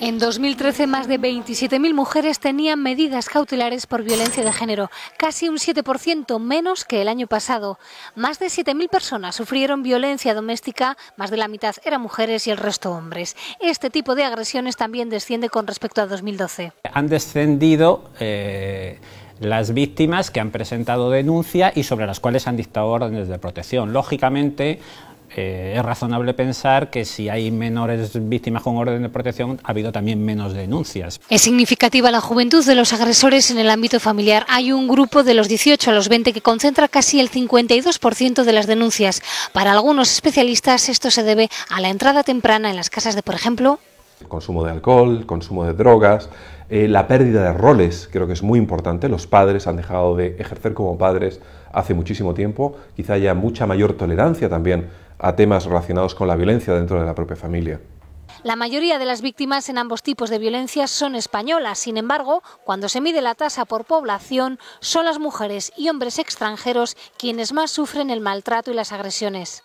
En 2013, más de 27.000 mujeres tenían medidas cautelares por violencia de género, casi un 7% menos que el año pasado. Más de 7.000 personas sufrieron violencia doméstica, más de la mitad eran mujeres y el resto hombres. Este tipo de agresiones también desciende con respecto a 2012. Han descendido. Eh, las víctimas que han presentado denuncia y sobre las cuales han dictado órdenes de protección. Lógicamente, eh, es razonable pensar que si hay menores víctimas con orden de protección, ha habido también menos denuncias. Es significativa la juventud de los agresores en el ámbito familiar. Hay un grupo de los 18 a los 20 que concentra casi el 52% de las denuncias. Para algunos especialistas esto se debe a la entrada temprana en las casas de, por ejemplo, consumo de alcohol, consumo de drogas, eh, la pérdida de roles, creo que es muy importante. Los padres han dejado de ejercer como padres hace muchísimo tiempo. Quizá haya mucha mayor tolerancia también a temas relacionados con la violencia dentro de la propia familia. La mayoría de las víctimas en ambos tipos de violencia son españolas. Sin embargo, cuando se mide la tasa por población, son las mujeres y hombres extranjeros quienes más sufren el maltrato y las agresiones.